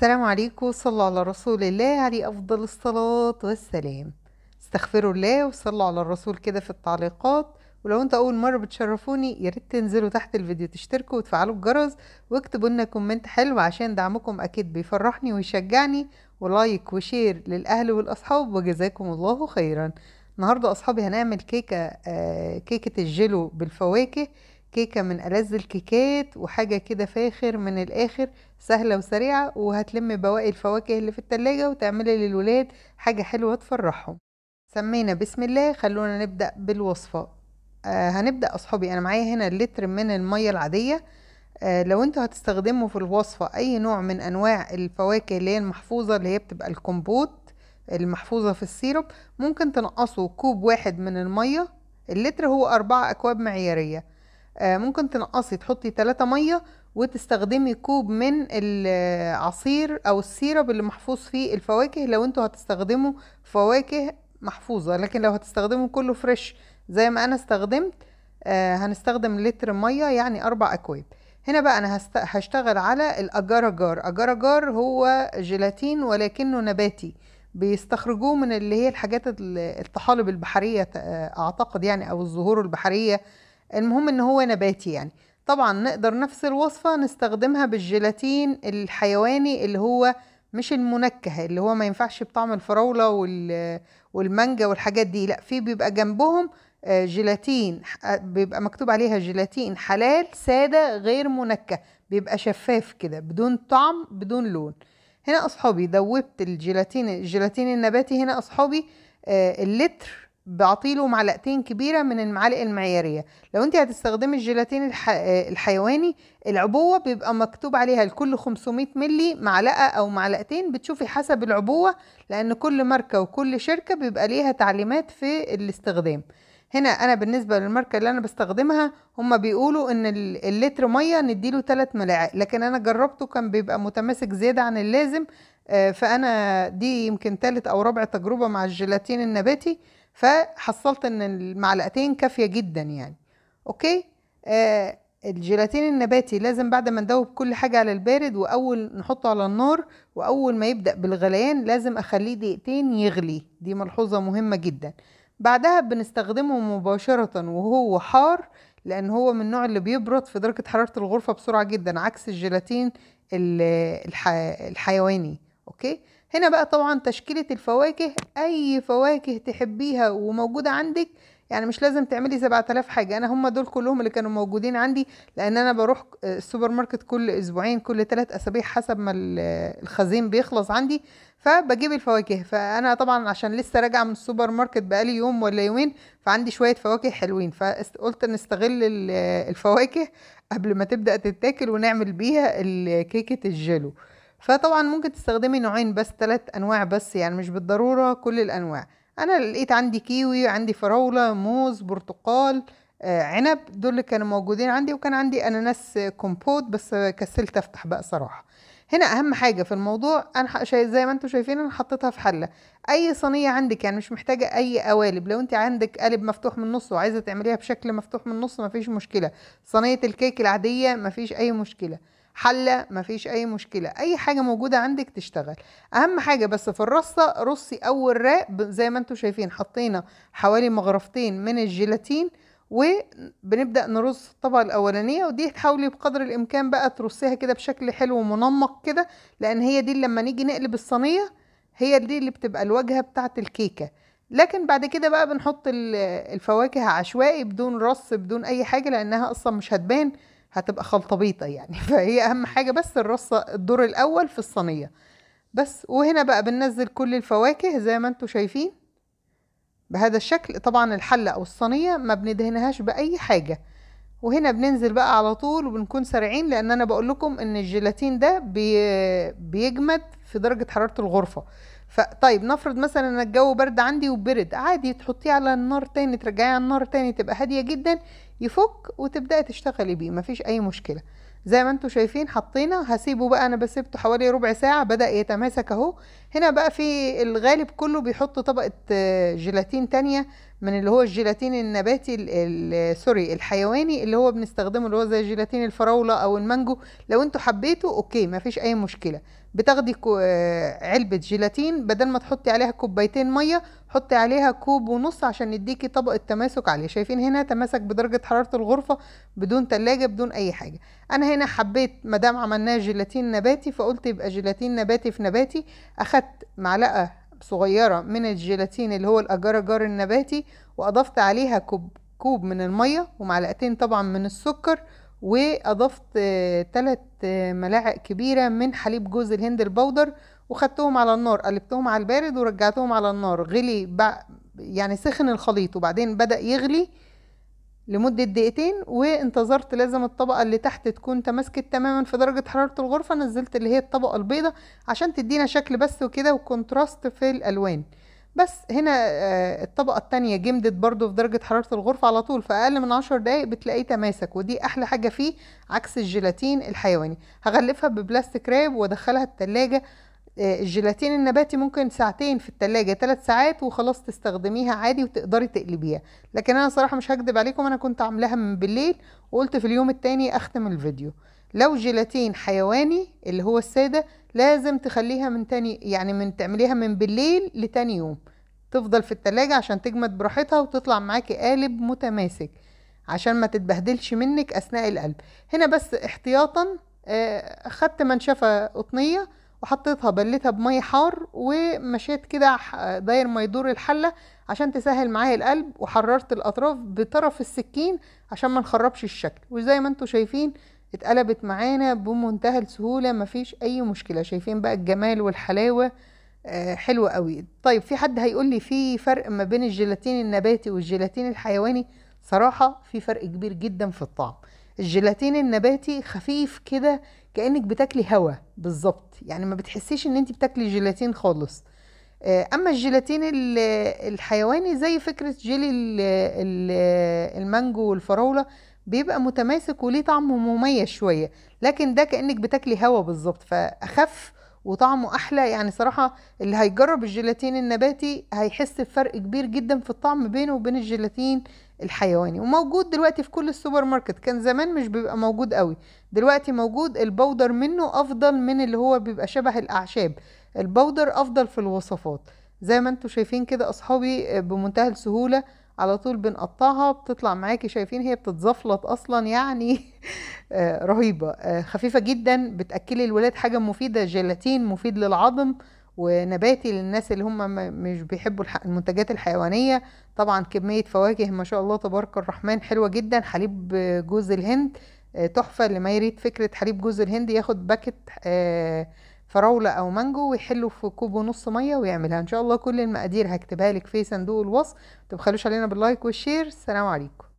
السلام عليكم صلوا على رسول الله عليه أفضل الصلاة والسلام استغفروا الله وصلوا على الرسول كده في التعليقات ولو انت اول مره بتشرفوني يا ريت تنزلوا تحت الفيديو تشتركوا وتفعلوا الجرس واكتبوا لنا كومنت حلو عشان دعمكم اكيد بيفرحني ويشجعني ولايك وشير للاهل والاصحاب وجزاكم الله خيرا النهارده اصحابي هنعمل كيكه آه كيكه الجيلو بالفواكه كيكة من ألذ الكيكات وحاجة كده فاخر من الآخر سهلة وسريعة وهتلم بواقي الفواكه اللي في التلاجة وتعملي للولاد حاجة حلوة تفرحهم سمينا بسم الله خلونا نبدأ بالوصفة آه هنبدأ أصحابي أنا معايا هنا لتر من المية العادية آه لو انتوا هتستخدموا في الوصفة أي نوع من أنواع الفواكه اللي هي المحفوظة اللي هي بتبقى الكمبوت المحفوظة في السيرب ممكن تنقصوا كوب واحد من المية اللتر هو أربعة أكواب معيارية آه، ممكن تنقصي تحطي 3 ميه وتستخدمي كوب من العصير او السيرب اللي محفوظ فيه الفواكه لو انتوا هتستخدموا فواكه محفوظه لكن لو هتستخدموا كله فريش زي ما انا استخدمت آه، هنستخدم لتر ميه يعني اربع اكواب هنا بقى انا هشتغل على الاجاراجار اجاراجار هو جيلاتين ولكنه نباتي بيستخرجوه من اللي هي الحاجات الطحالب البحريه آه، اعتقد يعني او الزهور البحريه المهم ان هو نباتي يعني طبعا نقدر نفس الوصفة نستخدمها بالجيلاتين الحيواني اللي هو مش المنكه اللي هو ما ينفعش بطعم الفراولة والمانجا والحاجات دي لا في بيبقى جنبهم آه، جيلاتين آه، بيبقى مكتوب عليها جيلاتين حلال سادة غير منكه بيبقى شفاف كده بدون طعم بدون لون هنا اصحابي دوبت الجيلاتين الجيلاتين النباتي هنا اصحابي آه، اللتر بعطيله معلقتين كبيرة من المعالق المعيارية لو انت هتستخدمي الجيلاتين الح... الحيواني العبوة بيبقى مكتوب عليها لكل 500 ملي معلقة او معلقتين بتشوفي حسب العبوة لان كل ماركة وكل شركة بيبقى ليها تعليمات في الاستخدام هنا انا بالنسبة للماركة اللي انا بستخدمها هما بيقولوا ان اللتر مية نديله 3 ملاعق لكن انا جربته كان بيبقى متماسك زيادة عن اللازم آه، فانا دي يمكن تالت او رابع تجربه مع الجيلاتين النباتي فحصلت ان المعلقتين كافيه جدا يعني اوكي آه الجيلاتين النباتي لازم بعد ما ندوب كل حاجه على البارد واول نحطه على النار واول ما يبدا بالغليان لازم اخليه دقيقتين يغلي دي ملحوظه مهمه جدا بعدها بنستخدمه مباشره وهو حار لان هو من النوع اللي بيبرد في درجه حراره الغرفه بسرعه جدا عكس الجيلاتين الحيواني اوكي هنا بقى طبعا تشكيلة الفواكه اي فواكه تحبيها وموجودة عندك يعني مش لازم تعملي 7000 حاجة انا هم دول كلهم اللي كانوا موجودين عندي لان انا بروح آه، السوبر ماركت كل اسبوعين كل ثلاث اسابيع حسب ما الخزين بيخلص عندي فبجيب الفواكه فانا طبعا عشان لسه راجعة من السوبر ماركت بقالي يوم ولا يومين فعندي شوية فواكه حلوين فقلت نستغل الفواكه قبل ما تبدأ تتاكل ونعمل بيها الكيكة الجيلو فطبعا ممكن تستخدمي نوعين بس ثلاث انواع بس يعني مش بالضروره كل الانواع انا لقيت عندي كيوي عندي فراوله موز برتقال آه، عنب دول اللي كانوا موجودين عندي وكان عندي اناناس كومبوت بس كسلت افتح بقى صراحه هنا اهم حاجه في الموضوع انا زي ما انتم شايفين انا حطيتها في حله اي صينيه عندك يعني مش محتاجه اي قوالب لو انت عندك قالب مفتوح من النص وعايزه تعمليها بشكل مفتوح من النص مفيش مشكله صينيه الكيك العاديه مفيش اي مشكله حله مفيش اي مشكله اي حاجه موجوده عندك تشتغل اهم حاجه بس في الرصه رصي اول راء زي ما انتم شايفين حطينا حوالي مغرفتين من الجيلاتين وبنبدا نرص الطبقه الاولانيه ودي تحاولي بقدر الامكان بقى ترصيها كده بشكل حلو ومنمق كده لان هي دي لما نيجي نقلب الصينيه هي دي اللي بتبقى الواجهه بتاعت الكيكه لكن بعد كده بقى بنحط الفواكه عشوائي بدون رص بدون اي حاجه لانها اصلا مش هتبان هتبقى خلطبيطه يعني فهي اهم حاجه بس الرصه الدور الاول في الصينيه بس وهنا بقى بننزل كل الفواكه زي ما انتم شايفين بهذا الشكل طبعا الحله او الصينيه ما بندهنهاش باي حاجه وهنا بننزل بقى على طول وبنكون سريعين لان انا بقول لكم ان الجيلاتين ده بيجمد في درجه حراره الغرفه طيب نفرض مثلا ان الجو برد عندي وبرد عادي تحطيه على النار تاني ترجعيه على النار تاني تبقى هاديه جدا يفك وتبداي تشتغلي بيه مفيش اي مشكله زي ما انتم شايفين حطينا هسيبه بقى انا بسيبته حوالي ربع ساعه بدا يتماسك اهو هنا بقى في الغالب كله بيحط طبقه جيلاتين تانية من اللي هو الجيلاتين النباتي سوري الحيواني اللي هو بنستخدمه اللي هو زي جيلاتين الفراوله او المانجو لو انتوا حبيتوا اوكي مفيش اي مشكله بتاخدي آه، علبه جيلاتين بدل ما تحطي عليها كوبايتين ميه حطي عليها كوب ونص عشان يديكي طبق التماسك عليه شايفين هنا تماسك بدرجه حراره الغرفه بدون تلاجة بدون اي حاجه انا هنا حبيت مدام عملناه جيلاتين نباتي فقلت يبقى جيلاتين نباتي في نباتي اخدت معلقه صغيرة من الجيلاتين اللي هو الأجرجر النباتي وأضفت عليها كوب, كوب من المية ومعلقتين طبعا من السكر وأضفت ثلاث آه، آه، ملاعق كبيرة من حليب جوز الهند البودر وخدتهم على النار قلبتهم على البارد ورجعتهم على النار غلي يعني سخن الخليط وبعدين بدأ يغلي لمدة دقيقتين وانتظرت لازم الطبقة اللي تحت تكون تماسكت تماما في درجة حرارة الغرفة نزلت اللي هي الطبقة البيضة عشان تدينا شكل بس وكده وكونتراست في الألوان بس هنا آه، الطبقة التانية جمدت برضو في درجة حرارة الغرفة على طول في أقل من عشر دقايق بتلاقيه تماسك ودي أحلى حاجة فيه عكس الجيلاتين الحيواني هغلفها ببلاستيك راب وأدخلها التلاجة الجيلاتين النباتي ممكن ساعتين في التلاجة ثلاث ساعات وخلاص تستخدميها عادي وتقدري تقلبيها لكن انا صراحة مش هكدب عليكم انا كنت عاملاها من بالليل وقلت في اليوم التاني اختم الفيديو لو جيلاتين حيواني اللي هو السادة لازم تخليها من تاني يعني من تعمليها من بالليل لتاني يوم تفضل في التلاجة عشان تجمد براحتها وتطلع معاكي قالب متماسك عشان ما تتبهدلش منك اثناء القلب هنا بس احتياطا آه، خدت منشفة قطنية وحطيتها بلتها بمية حار ومشيت كده داير ما يدور الحلة عشان تسهل معايا القلب وحررت الأطراف بطرف السكين عشان ما نخربش الشكل وزي ما انتوا شايفين اتقلبت معانا بمنتهى السهولة مفيش أي مشكلة شايفين بقى الجمال والحلاوة آه، حلوة قوي طيب في حد هيقول لي في فرق ما بين الجيلاتين النباتي والجيلاتين الحيواني صراحة في فرق كبير جدا في الطعم الجيلاتين النباتي خفيف كده كانك بتاكلي هوا بالظبط يعني ما بتحسيش ان انت بتاكلي جيلاتين خالص آه، اما الجيلاتين الحيواني زي فكره جيلي المانجو والفراوله بيبقى متماسك وليه طعم مميز شويه لكن ده كانك بتاكلي هوا بالظبط فاخف وطعمه احلى يعني صراحه اللي هيجرب الجيلاتين النباتي هيحس بفرق كبير جدا في الطعم بينه وبين الجيلاتين الحيواني وموجود دلوقتي في كل السوبر ماركت كان زمان مش بيبقى موجود قوي دلوقتي موجود البودر منه افضل من اللي هو بيبقى شبه الاعشاب البودر افضل في الوصفات زي ما انتم شايفين كده اصحابي آه، بمنتهى السهوله على طول بنقطعها بتطلع معاكي شايفين هي بتتزفلط اصلا يعني آه، رهيبه آه، خفيفه جدا بتاكلي الولاد حاجه مفيده جيلاتين مفيد للعظم ونباتي للناس اللي هم مش بيحبوا المنتجات الحيوانيه طبعا كميه فواكه ما شاء الله تبارك الرحمن حلوه جدا حليب جوز الهند آه، تحفه اللي ما يريد فكره حليب جوز الهند ياخد باكت فراوله او مانجو ويحلوا في كوب ونص ميه ويعملها ان شاء الله كل المقادير هكتبها لك في صندوق الوصف متبخلوش علينا باللايك والشير السلام عليكم